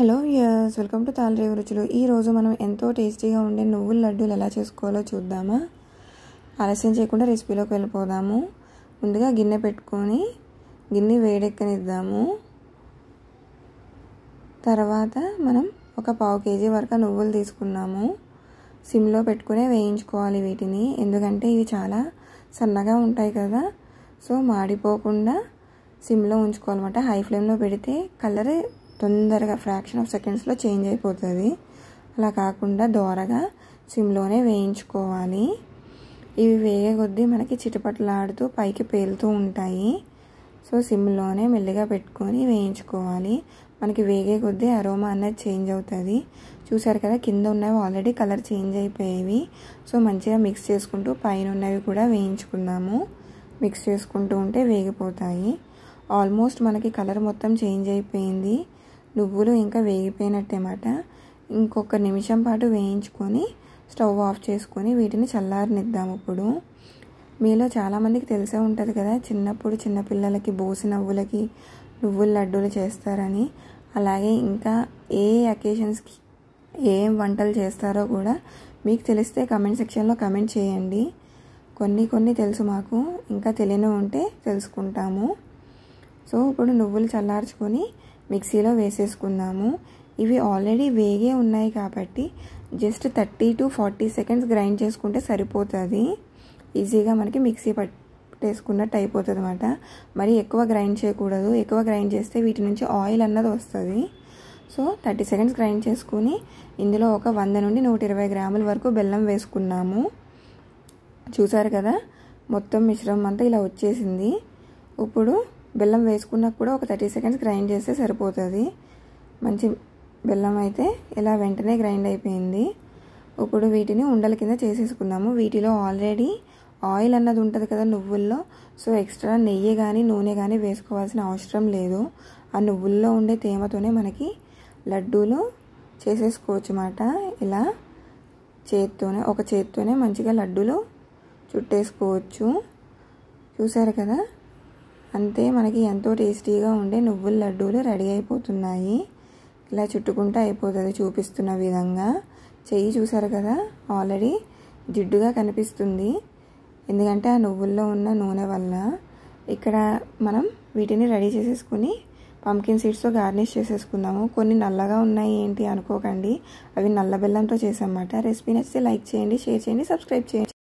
hello yes welcome to Talarevu రుచులు ఈరోజు మనం ఎంతో టేస్టీగా ఉండే నువ్వుల లడ్డూలు ఎలా చేసుకోవాలో చూద్దామా ఆలస్యం చేయకుండా రెసిపీలోకి వెళ్ళిపోదాము ముందుగా గిన్నె పెట్టుకొని గిన్నె వేడెక్కనిద్దాము తర్వాత మనం ఒక పావు కేజీ వరకు నువ్వులు తీసుకున్నాము సిమ్లో పెట్టుకునే వేయించుకోవాలి వీటిని ఎందుకంటే ఇవి చాలా సన్నగా ఉంటాయి కదా సో మాడిపోకుండా సిమ్లో ఉంచుకోవాలన్నమాట హై ఫ్లేమ్లో పెడితే కలర్ తొందరగా ఫ్రాక్షన్ ఆఫ్ సెకండ్స్లో చేంజ్ అయిపోతుంది అలా కాకుండా దోరగా సిమ్లోనే వేయించుకోవాలి ఇవి వేగే కొద్దీ మనకి చిటపట్లాడుతూ పైకి పేలుతూ ఉంటాయి సో సిమ్లోనే మెల్లిగా పెట్టుకొని వేయించుకోవాలి మనకి వేగే కొద్దీ అరోమా అనేది చేంజ్ అవుతుంది చూసారు కదా కింద ఉన్నవి ఆల్రెడీ కలర్ చేంజ్ అయిపోయేవి సో మంచిగా మిక్స్ చేసుకుంటూ పైన ఉన్నవి కూడా వేయించుకుందాము మిక్స్ చేసుకుంటూ ఉంటే వేగిపోతాయి ఆల్మోస్ట్ మనకి కలర్ మొత్తం చేంజ్ అయిపోయింది నువ్వులు ఇంకా వేగిపోయినట్టేమాట ఇంకొక నిమిషం పాటు వేయించుకొని స్టవ్ ఆఫ్ చేసుకొని వీటిని చల్లారనిద్దాం ఇప్పుడు మీలో చాలామందికి తెలిసే ఉంటుంది కదా చిన్నప్పుడు చిన్నపిల్లలకి బోసి నవ్వులకి నువ్వుల లడ్డూలు చేస్తారని అలాగే ఇంకా ఏ అకేషన్స్కి ఏం వంటలు చేస్తారో కూడా మీకు తెలిస్తే కమెంట్ సెక్షన్లో కమెంట్ చేయండి కొన్ని కొన్ని తెలుసు మాకు ఇంకా తెలియని ఉంటే తెలుసుకుంటాము సో ఇప్పుడు నువ్వులు చల్లార్చుకొని మిక్సీలో వేసేసుకుందాము ఇవి ఆల్రెడీ వేగే ఉన్నాయి కాబట్టి just thirty to forty seconds grind చేసుకుంటే సరిపోతుంది ఈజీగా మనకి మిక్సీ పట్టేసుకున్నట్టు అయిపోతుంది అనమాట మరి ఎక్కువ గ్రైండ్ చేయకూడదు ఎక్కువ గ్రైండ్ చేస్తే వీటి నుంచి ఆయిల్ అన్నది వస్తుంది సో థర్టీ సెకండ్స్ గ్రైండ్ చేసుకుని ఇందులో ఒక వంద నుండి నూట ఇరవై గ్రాముల వరకు బెల్లం వేసుకున్నాము చూసారు కదా మొత్తం మిశ్రమం అంతా ఇలా వచ్చేసింది ఇప్పుడు బెల్లం వేసుకున్నా కూడా ఒక థర్టీ సెకండ్స్ గ్రైండ్ చేస్తే సరిపోతుంది మంచి బెల్లం అయితే ఇలా వెంటనే గ్రైండ్ అయిపోయింది ఇప్పుడు వీటిని ఉండల కింద చేసేసుకుందాము వీటిలో ఆల్రెడీ ఆయిల్ అన్నది ఉంటుంది కదా నువ్వుల్లో సో ఎక్స్ట్రా నెయ్యి కానీ నూనె కానీ వేసుకోవాల్సిన అవసరం లేదు ఆ నువ్వుల్లో ఉండే తేమతోనే మనకి లడ్డూలు చేసేసుకోవచ్చు అన్నమాట ఇలా చేత్తోనే ఒక చేత్తోనే మంచిగా లడ్డూలు చుట్టేసుకోవచ్చు చూసారు కదా అంతే మనకి ఎంతో టేస్టీగా ఉండే నువ్వుల లడ్డూలు రెడీ అయిపోతున్నాయి ఇలా చుట్టుకుంటూ అయిపోతుంది చూపిస్తున్న విధంగా చెయ్యి చూసారు కదా ఆల్రెడీ జిడ్డుగా కనిపిస్తుంది ఎందుకంటే ఆ నువ్వుల్లో ఉన్న నూనె వల్ల ఇక్కడ మనం వీటిని రెడీ చేసేసుకుని పంకిన్ సీడ్స్తో గార్నిష్ చేసేసుకుందాము కొన్ని నల్లగా ఉన్నాయి ఏంటి అనుకోకండి అవి నల్ల బెల్లంతో చేసామన్నమాట రెసిపీ నచ్చితే లైక్ చేయండి షేర్ చేయండి సబ్స్క్రైబ్ చేయండి